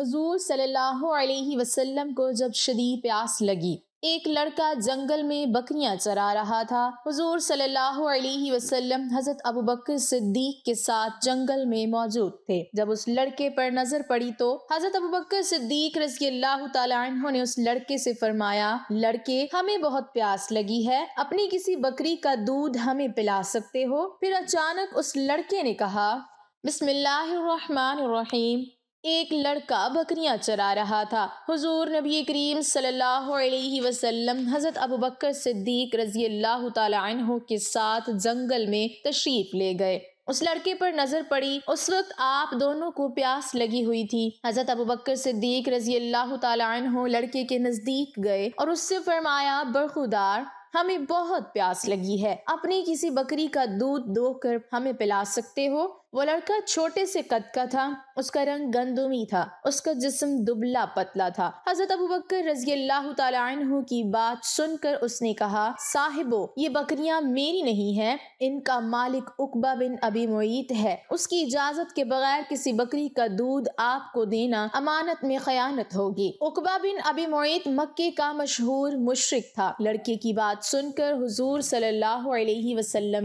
हजूर सल्लल्लाहु अलैहि वसल्लम को जब शदी प्यास लगी एक लड़का जंगल में बकरियां चरा रहा था हुजूर सल्लल्लाहु अलैहि वसल्लम हजरत अबू बकर सिद्दीक के साथ जंगल में मौजूद थे जब उस लड़के पर नजर पड़ी तो हजरत अबू बकर सिद्दीक रजी अल्लाह तु ने उस लड़के से फरमाया लड़के हमें बहुत प्यास लगी है अपनी किसी बकरी का दूध हमें पिला सकते हो फिर अचानक उस लड़के ने कहा बिस्मिल्लाम एक लड़का बकरियां चरा रहा था हुजूर नबी करीम सल्लल्लाहु अलैहि वसल्लम हज़रत अबू बकर सिद्दीक रजी अल्लाह तहों के साथ जंगल में तशरीफ़ ले गए उस लड़के पर नजर पड़ी उस वक्त आप दोनों को प्यास लगी हुई थी हजरत अबू बकर सिद्दीक रजी अल्लाह तहों लड़के के नज़दीक गए और उससे फरमाया बरखुदार हमें बहुत प्यास लगी है अपनी किसी बकरी का दूध दो कर हमें पिला सकते हो वो लड़का छोटे से कद का था उसका रंग गंदुमी था उसका जिस्म दुबला पतला था हजरत अबू बकर रजी अल्लाह तु की बात सुनकर उसने कहा साहिबो ये बकरियां मेरी नहीं है इनका मालिक उकबा बिन अबी मोईत है उसकी इजाजत के बगैर किसी बकरी का दूध आपको देना अमानत में खयानत होगी उकबा बिन अबी मोईत मक्के का मशहूर मुशरक था लड़के की बात सुनकर हजूर सल्लल्लाहु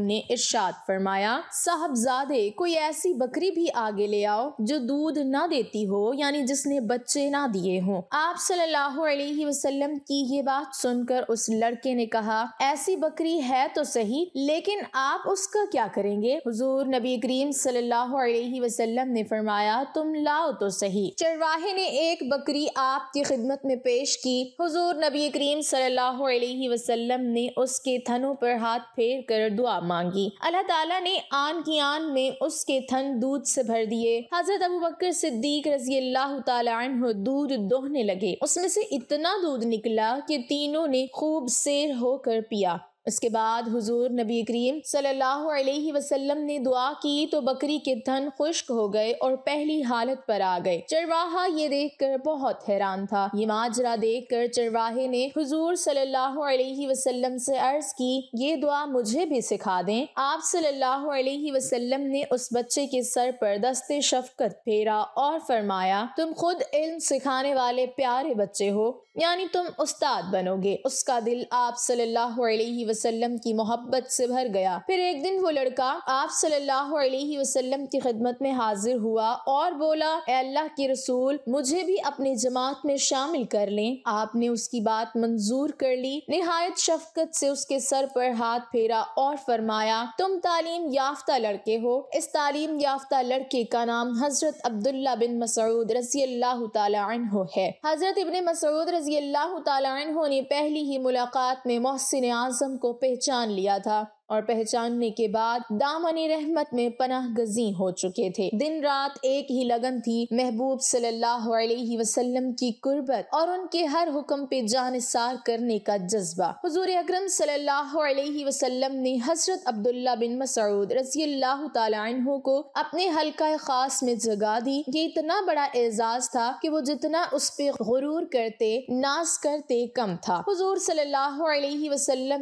ने इर्शाद फरमाया साहबजादे कोई ऐसी बकरी भी आगे ले आओ जो दूध ना देती हो यानी जिसने बच्चे ना दिए हो आप सल्लल्लाहु अलैहि वसल्लम की ये बात सुनकर उस लड़के ने कहा ऐसी बकरी है तो सही लेकिन आप उसका क्या करेंगे हुजूर नबी करीम सल्लल्लाहु अलैहि वसल्लम ने फरमाया तुम लाओ तो सही चरवाहे ने एक बकरी आपकी खिदमत में पेश की हजूर नबी करीम सल्लल्लाहु अलैहि वसल्लम ने उसके थनों पर हाथ फेर कर दुआ मांगी अल्लाह ताला ने आन की आन में उस उसके थन दूध से भर दिए हजरत अबू बकर सिद्दीक रजी अल्लाह तु दूध दोहने लगे उसमें से इतना दूध निकला कि तीनों ने खूब सेर होकर पिया इसके बाद हुजूर नबी करीम सल्लल्लाहु अलैहि वसल्लम ने दुआ की तो बकरी के धन खुश्क हो गए और पहली हालत पर आ गए चरवाहा ये देख कर बहुत हैरान था ये माजरा देख कर चरवाहे ने हुजूर सल्लल्लाहु अलैहि वसल्लम से अर्ज की ये दुआ मुझे भी सिखा दें आप सल्लल्लाहु अलैहि वसल्लम ने उस बच्चे के सर पर दस्ते शफकत फेरा और फरमाया तुम खुद इल्म सिखाने वाले प्यारे बच्चे हो यानी तुम उस्ताद बनोगे उसका दिल आप सल्लल्लाहु अलैहि वसल्लम की मोहब्बत से भर गया फिर एक दिन वो लड़का आप सल्लल्लाहु अलैहि वसल्लम की खिदमत में हाजिर हुआ और बोला अल्लाह के रसूल मुझे भी अपनी जमात में शामिल कर लें आपने उसकी बात मंजूर कर ली नहायत शफकत से उसके सर पर हाथ फेरा और फरमाया तुम तालीम याफ्ता लड़के हो इस तालीम याफ्ता लड़के का नाम हजरत अब्दुल्ला बिन मसूद रजी अल्लाह तु है हजरत इबन मसूद रजी अल्लाह तु ने पहली ही मुलाकात में मोहसिन आजम को को पहचान लिया था और पहचानने के बाद दामन रहमत में पनाह गजी हो चुके थे दिन रात एक ही लगन थी महबूब सल्लल्लाहु अलैहि वसल्लम की कुर्बत और उनके हर हुक्म पे जानसार करने का जज्बा हजूर अक्रम सल्लल्लाहु ने हजरत अब्दुल्ला बिन मसूद रसी अल्लाह को अपने हल्का खास में जगा दी ये इतना बड़ा एजाज था की वो जितना उस पे गुरूर करते नाज करते कम था हजूर सल्लल्लाहु अलैहि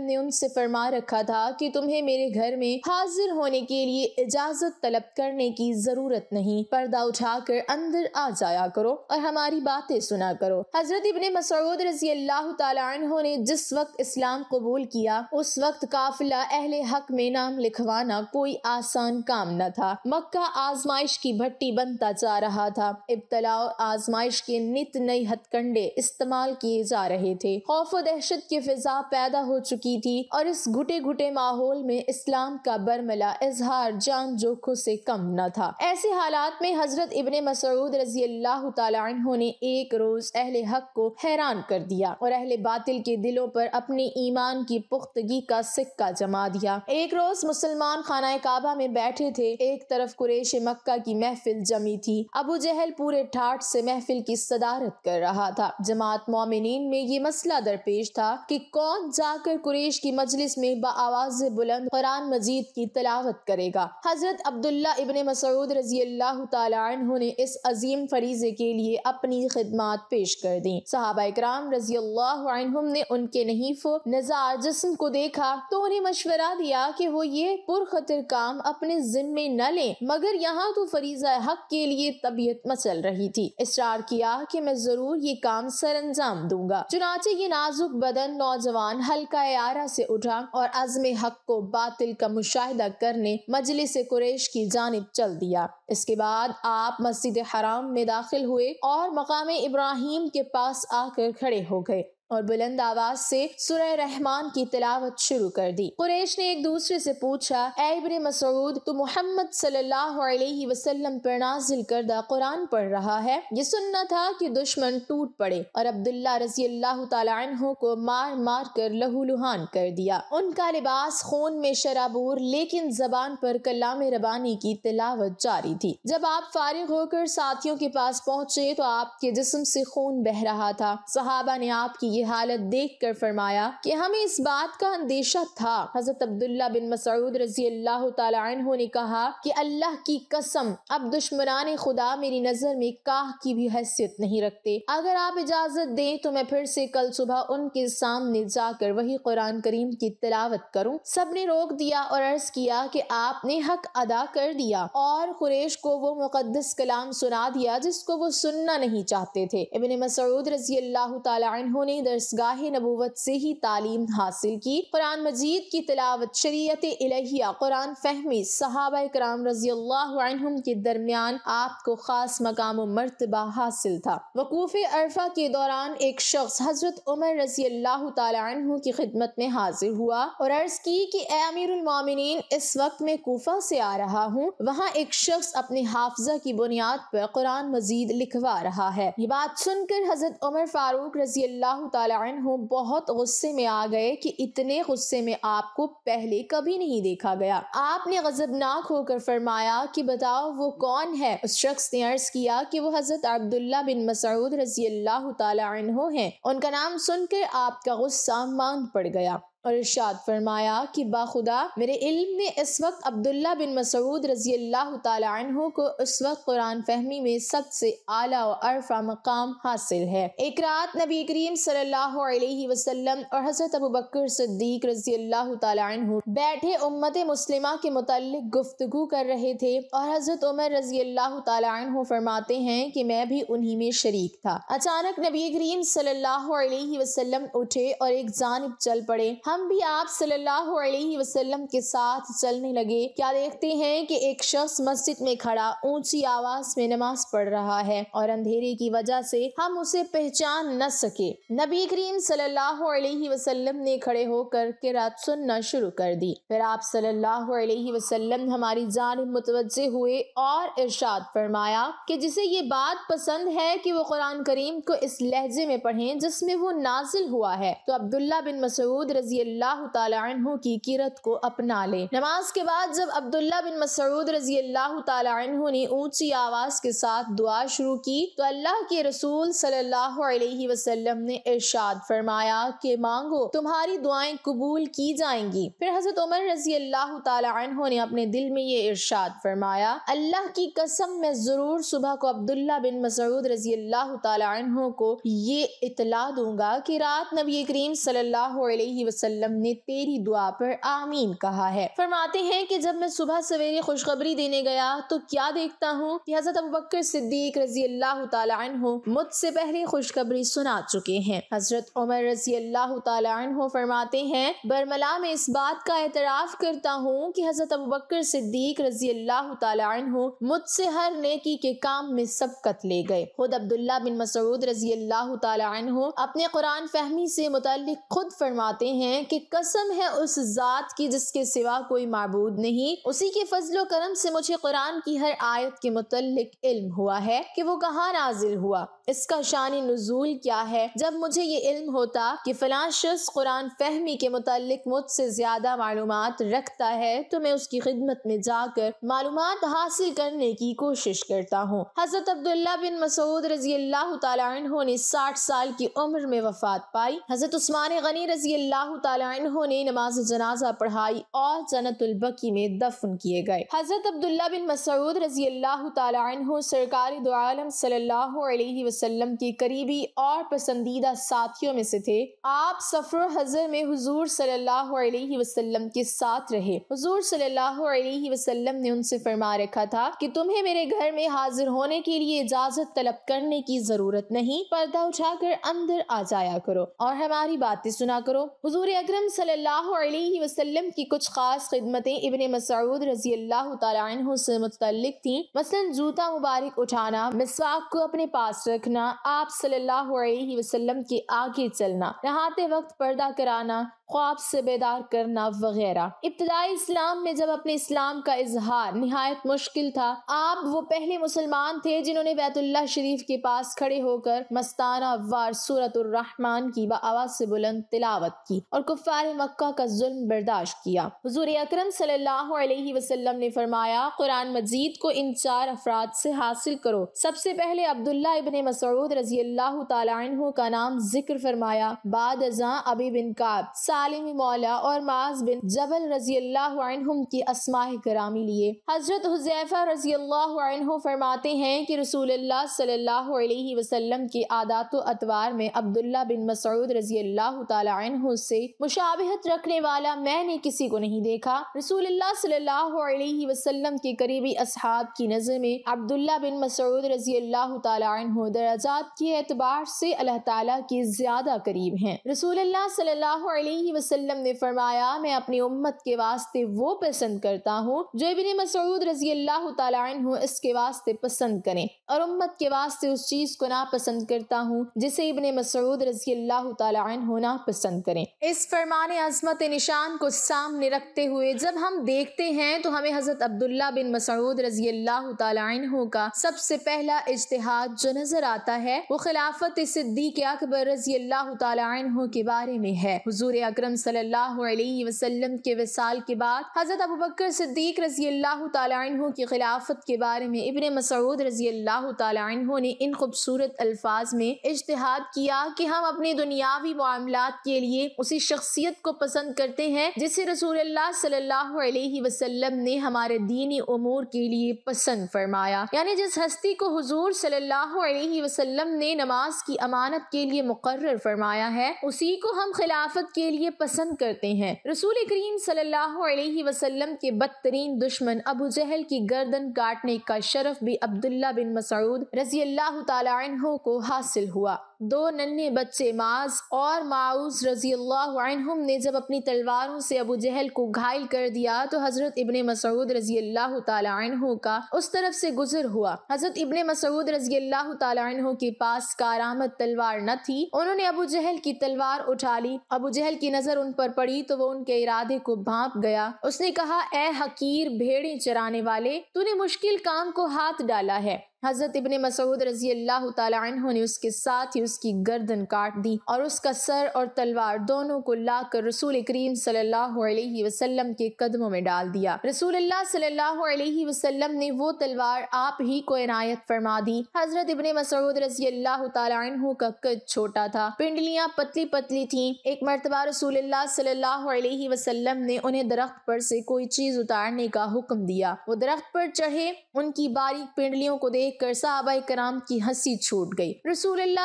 ने उनसे फरमा रखा था की तुम्हें मेरे घर में हाजिर होने के लिए इजाजत तलब करने की जरूरत नहीं पर्दा उठाकर अंदर आ जाया करो और हमारी बातें सुना करो हजरत इबन मसूद रजी अल्लाह तहों ने जिस वक्त इस्लाम कबूल किया उस वक्त काफिला अहले हक में नाम लिखवाना कोई आसान काम न था मक्का आजमाइश की भट्टी बनता जा रहा था इब्तला आजमाइश के नित नई हथकंडे इस्तेमाल किए जा रहे थे खौफ दहशत की फिजा पैदा हो चुकी थी और इस घुटे घुटे माहौल माहौल में इस्लाम का बरमला इजहार जान जोखों से कम न था ऐसे हालात में हजरत इबन मसूद रजी अल्लाह तु ने एक रोज अहल हक को हैरान कर दिया और अहल बातिल के दिलों पर अपने ईमान की पुख्तगी का सिक्का जमा दिया एक रोज मुसलमान खाना काबा में बैठे थे एक तरफ कुरेश मक्का की महफिल जमी थी अबू जहल पूरे ठाट से महफिल की सदारत कर रहा था जमात मोमिन में ये मसला दरपेश था कि कौन जाकर कुरेश की मजलिस में बआवाज बुलंद कुरान मजीद की तलावत करेगा हजरत अब्दुल्ला इबन मसूद रजी अल्लाह तु ने इस अजीम फरीजे के लिए अपनी खिदमत पेश कर दी सहाबा इक्राम रजी अल्लाह ने उनके नहीफ नजार जिसम को देखा तो उन्हें मशवरा दिया की वो ये पुरखतर काम अपने जिम्मे न ले मगर यहाँ तो फरीजा हक के लिए तबीयत मचल रही थी इसरार किया कि मैं जरूर ये काम सर अंजाम दूंगा चुनाचे ये नाजुक बदन नौजवान हल्का आरा से उठा और अजम हक को बातिल का मुशाहिदा करने मजलिस कुरेश की जानब चल दिया इसके बाद आप मस्जिद हराम में दाखिल हुए और मकाम इब्राहिम के पास आकर खड़े हो गए और बुलंद आवाज से सुरह रहमान की तिलावत शुरू कर दी कुरेश ने एक दूसरे से पूछा एबरे मसरूद तो मोहम्मद सल्लल्लाहु अलैहि वसल्लम पर नाजिल करदा कुरान पढ़ रहा है ये सुनना था कि दुश्मन टूट पड़े और अब्दुल्ला रजी अल्लाह तु को मार मार कर लहू लुहान कर दिया उनका लिबास खून में शराबूर लेकिन जबान पर कलाम रबानी की तिलावत जारी थी जब आप फारिग होकर साथियों के पास पहुंचे तो आपके जिसम से खून बह रहा था सहाबा ने आपकी ये हालत देख कर फरमाया कि हमें इस बात का अंदेशा था हजरत अब्दुल्ला बिन मसूद रजी अल्लाह ने कहा कि अल्लाह की कसम अब दुश्मनान खुदा मेरी नजर में काह की भी हैसियत नहीं रखते अगर आप इजाजत दें तो मैं फिर से कल सुबह उनके सामने जाकर वही कुरान करीम की करूँ सब सबने रोक दिया और अर्ज किया कि आपने हक अदा कर दिया और कुरेश को वो मुकदस कलाम सुना दिया जिसको वो सुनना नहीं चाहते थे इबन मसूद रजी अल्लाह ने दरसगाह नबूवत से ही तालीम हासिल की कुरान मजीद की तिलावत शरीत इलाहिया कुरान फहमी सहाबा कराम रजी अल्लाह के दरमियान आपको ख़ास मकाम मरतबा हासिल था वकूफ़ अरफा के दौरान एक शख्स हज़रत उमर रजी अल्लाह तु की खिदमत में हाजिर हुआ और अर्ज़ की कि अमीरमिन इस वक्त मैं कोफा से आ रहा हूँ वहाँ एक शख्स अपने हाफजा की बुनियाद पर कुरान मजीद लिखवा रहा है ये बात सुनकर हज़रत उमर फारूक रजी अल्लाह तु बहुत गुस्से में आ गए कि इतने गुस्से में आपको पहले कभी नहीं देखा गया आपने गजबनाक होकर फरमाया कि बताओ वो कौन है उस शख्स ने अर्ज किया कि वो हजरत अब्दुल्ला बिन मसूद रजी अल्लाह तु हैं उनका नाम सुनकर आपका गुस्सा मांग पड़ गया और इर्शाद फरमाया कि बाखुदा मेरे इल्म ने इस वक्त अब्दुल्ला बिन मसूद रज़ी अल्लाह तु को उस वक्त कुरान फहमी में सबसे आला और अरफा मकाम हासिल है एक रात नबी करीम सल्लल्लाहु अलैहि वसल्लम और हज़रत अबू बकर सिद्दीक रज़ी अल्लाह तु बैठे उम्मत मुस्लिमा के मतलब गुफ्तगु कर रहे थे और हज़रत उमर रज़ी अल्लाह तु फरमाते हैं कि मैं भी उन्हीं में शरीक था अचानक नबी करीम सल्लल्लाहु अलैहि वसल्लम उठे और एक जानब चल पड़े हम हम भी आप सल्लल्लाहु अलैहि वसल्लम के साथ चलने लगे क्या देखते हैं कि एक शख्स मस्जिद में खड़ा ऊंची आवाज में नमाज पढ़ रहा है और अंधेरे की वजह से हम उसे पहचान न सके नबी करीम सल्लल्लाहु अलैहि वसल्लम ने खड़े होकर के रात सुनना शुरू कर दी फिर आप सल्लल्लाहु अलैहि वसल्लम हमारी जान मुतवजह हुए और इर्शाद फरमाया की जिसे ये बात पसंद है की वो कुरान करीम को इस लहजे में पढ़े जिसमे वो नाजिल हुआ है तो अब्दुल्ला बिन मसूद रजी रजील्ला की किरत को अपना ले नमाज के बाद जब अब्दुल्ला बिन मसरूद रजी अल्लाह तु ने ऊंची आवाज़ के साथ दुआ शुरू की तो अल्लाह के रसूल सल्लल्लाहु अलैहि वसल्लम ने इर्शाद फरमाया के मांगो तुम्हारी दुआएं कबूल की जाएंगी फिर हजरत उमर रजी अल्लाह तु ने अपने दिल में ये इर्शाद फरमाया अल्लाह की कसम में ज़रूर सुबह को अब्दुल्ला बिन मसरूद रजी अल्लाह तु को ये इतला दूंगा की रात नबी करीम सल्लल्लाहु अलैहि वसल्लम ने तेरी दुआ पर आमीन कहा है फरमाते हैं कि जब मैं सुबह सवेरे खुशखबरी देने गया तो क्या देखता हूँ कि हजरत अबू बकर सिद्दीक रजी अल्लाह तु मुझसे पहले खुशखबरी सुना चुके हैं हजरत उमर रजी अल्लाह तु फरमाते हैं बरमला में इस बात का एतराफ़ करता हूँ कि हजरत अबू बकर सिद्दीक रजी अल्लाह तु मुझसे हर नेकी के काम में सबकत ले गए खुद अब्दुल्ला बिन मसरूद रजी अल्लाह तु अपने कुरान फहमी से मुतल खुद फरमाते हैं हैं कि कसम है उस ज़ात की जिसके सिवा कोई मबूद नहीं उसी के फजलो करम से मुझे कुरान की हर आयत के मुतलिक इल्म हुआ है कि वो कहाँ नाजिल हुआ इसका शान नजूल क्या है जब मुझे ये इल्म होता कि फ़लाँ शख्स कुरान फहमी के मुतलक मुझसे ज़्यादा मालूम रखता है तो मैं उसकी खिदमत में जाकर मालूम हासिल करने की कोशिश करता हूँ हज़रत अब्दुल्ला बिन मसूद रजी अल्लाह तहों ने साठ साल की उम्र में वफात पाई हज़रत उस्मान गनी रजी अल्लाह ने नमाज जनाजा पढ़ाई और जनतुलबकी में दफन किए गए हज़रत अब्दुल्ला बिन मसूद रजी अल्लाह सरकारी वसल्लम के करीबी और पसंदीदा साथियों में से थे आप सफर हजर में हजूर सल्लल्लाहु वसल्लम के साथ रहे हजूर सल्लल्लाहु वसल्लम ने उनसे फरमा रखा था कि तुम्हें मेरे घर में हाजिर होने के लिए इजाजत तलब करने की जरूरत नहीं पर्दा उठाकर अंदर आ जाया करो और हमारी बातें सुना करो हजूर अकरम सल्लल्लाहु अलैहि वसल्लम की कुछ खास खिदमतें इबन मसूद रजी अल्लाह तु से मुतलिक थी मसलन जूता मुबारक उठाना मिसवाक को अपने पास रखना आप सल्लल्लाहु अलैहि वसल्लम के आगे चलना नहाते वक्त पर्दा कराना ख्वाब से बेदार करना वगैरह इब्तदाई इस्लाम में जब अपने इस्लाम का इजहार नहायत मुश्किल था आप वो पहले मुसलमान थे जिन्होंने बैतुल्ला शरीफ के पास खड़े होकर मस्ताना वार सूरतरहमान की आवाज से बुलंद तिलावत की और कुफार मक्का का जुल्म बर्दाश्त किया हजूर अक्रम वसल्लम ने फरमाया कुरान मजीद को इन चार अफराद से हासिल करो सबसे पहले अब्दुल्ला इबन मसरूद रजी अल्लाह तला का नाम जिक्र फरमाया बाद अजा अबी बिन का सालिम मौला और माज बिन जबल रजी अल्लाह की असमा करामी लिए हज़रत हुजैफ़ा रजी अल्लाह फरमाते हैं कि रसूल सल्ला वसलम के आदात अतवार में अब्दुल्ला बिन मसूद रजी अल्लाह तु से मुशाबहत रखने वाला मैंने किसी को नहीं देखा रसूल सल्ला वसलम के करीबी असहाब की नज़र में अब्दुल्ला बिन मसूद रजी अल्लाह तु दराजात के एतबार से अल्लाह तला के ज़्यादा करीब हैं रसूल सल्लाह वसल्लम ने फरमाया मैं अपनी उम्मत के वास्ते वो पसंद करता हूँ जो इबिन मसूद रजी अल्लाह तु इसके वास्ते पसंद करें और उम्मत के वास्ते उस चीज़ को ना पसंद करता हूँ जिसे इबन मसूद रजी अल्लाह तु ना पसंद करें इस फरमान अजमत निशान को सामने रखते हुए जब हम देखते हैं तो हमें हज़रत अब्दुल्ला बिन मसूद रजी अल्लाह तु का सबसे पहला इजतहाद जो नज़र आता है वो खिलाफत सिद्दीक अकबर रजी अल्लाह तु के बारे में है हजूर अक्रम सल्लाम के विसाल के बाद हज़रत अबू बकर सिद्दीक रजी अल्लाह तु की खिलाफत के बारे में इबन मसूद रजी अल्लाह तु ने इन खूबसूरत अल्फाज में इजतहाद किया कि हम अपने दुनियावी मामला के लिए उसी शख्सियत को पसंद करते हैं जिसे रसूल सल्लाम ने हमारे दीनी उमूर के लिए पसंद फरमाया यानी जिस हस्ती को हजूर सल्लाम ने नमाज की अमानत के लिए मुकर फरमाया है उसी को हम खिलाफत के लिए ये पसंद करते हैं रसूल करीम सल्लल्लाहु अलैहि वसल्लम के बदतरीन दुश्मन अबू जहल की गर्दन काटने का शरफ भी अब्दुल्ला बिन मसूद रजी अल्लाह तला को हासिल हुआ दो नन्हे बच्चे माज और माउस रजी अल्लाह ने जब अपनी तलवारों से अबू जहल को घायल कर दिया तो हज़रत इबन मसूद रजी अल्लाह तहु का उस तरफ से गुजर हुआ हज़रत इबन मसूद रजी अल्लाह तहु के पास कारामत तलवार न थी उन्होंने अबू जहल की तलवार उठा ली अबू जहल की नज़र उन पर पड़ी तो वो उनके इरादे को भाप गया उसने कहा ए हकीर भेड़े चराने वाले तूने मुश्किल काम को हाथ डाला है हज़रत इबन मसूद रजी अल्लाह तु ने उसके साथ ही उसकी गर्दन काट दी और उसका सर और तलवार दोनों को ला कर रसूल करीम सल्लल्लाहु अलैहि वसल्लम के कदमों में डाल दिया रसूल अल्लाह सल्लल्लाहु अलैहि वसल्लम ने वो तलवार आप ही को इनायत फरमा दी हजरत इबन मसूद रजी अल्लाह तु का कद छोटा था पिंडलियाँ पतली पतली थी एक मरतबा रसूल सल्लाम ने उन्हें दरख्त पर से कोई चीज उतारने का हुक्म दिया वो दरख्त पर चढ़े उनकी बारीक पिंडलियों को देख देखकर साहबा कराम की हंसी छूट गई रसूल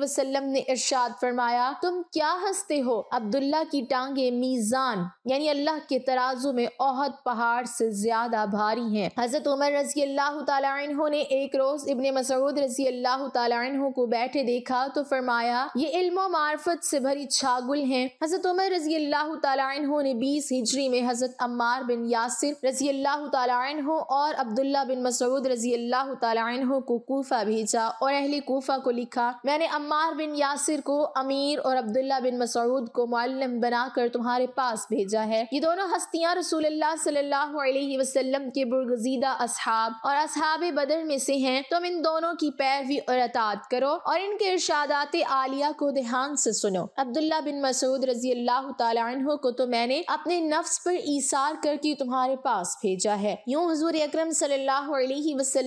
वसल्लम ने इरशाद फरमाया तुम क्या हंसते हो अब्दुल्ला की टांगे मीजान यानी अल्लाह के तराजू में औहद पहाड़ से ज्यादा भारी हैं हजरत उमर रजी अल्लाह तु ने एक रोज इबन मसरूद रजी अल्लाह तु को बैठे देखा तो फरमाया ये इल्मो मार्फत से भरी छागुल हैं हजरत उमर रजी अल्लाह तु ने बीस हिजरी में हजरत अम्मार बिन यासिर रजी अल्लाह तु और अब्दुल्ला बिन मसरूद रजी अल्लाह रजील्ला को कोफा भेजा और अहली कोफा को लिखा मैंने अम्मार बिन यासिर को अमीर और अब्दुल्ला बिन मसूद को मालम बनाकर तुम्हारे पास भेजा है ये दोनों हस्तियाँ रसूल सल्लाम के बुरगजीदा असहाब और असहाब बदर में से हैं तुम इन दोनों की पैरवी और अतात करो और इनके इर्शादात आलिया को ध्यान से सुनो अब्दुल्ला बिन मसूद रजी अल्लाह तु को तो मैंने अपने नफ्स पर ईसार करके तुम्हारे पास भेजा है यूँ हजूर अक्रम सल्लल्लाहु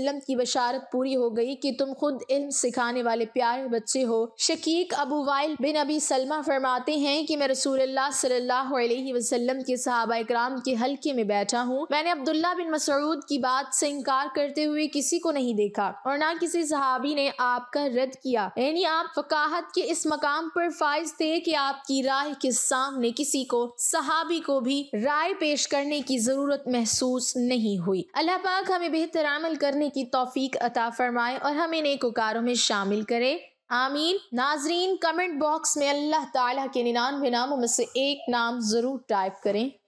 वसल्लम की बशारत पूरी हो गई कि तुम खुद इल्म सिखाने वाले प्यारे बच्चे हो Shaqiq Abu Wail bin Abi Salma फरमाते हैं कि मैं रसूल सल्लल्लाहु अलैहि वसल्लम के सहाबा इक्राम के हल्के में बैठा हूँ मैंने अब्दुल्ला बिन मसरूद की बात से इनकार करते हुए किसी को नहीं देखा और न किसी सहाबी ने आपका रद्द किया यानी आप फकाहत के इस मकाम पर फाइज थे की आपकी राय के सामने किसी को सहाबी को भी राय पेश करने की जरूरत महसूस नहीं हुई अल्लाह पाक हमें बेहतर अमल करने की की तोफीक अता फरमाए और हमें नेकोकारों में शामिल करे आमीन नाजरीन कमेंट बॉक्स में अल्लाह ताला के निन्यानवे नामों में से एक नाम ज़रूर टाइप करें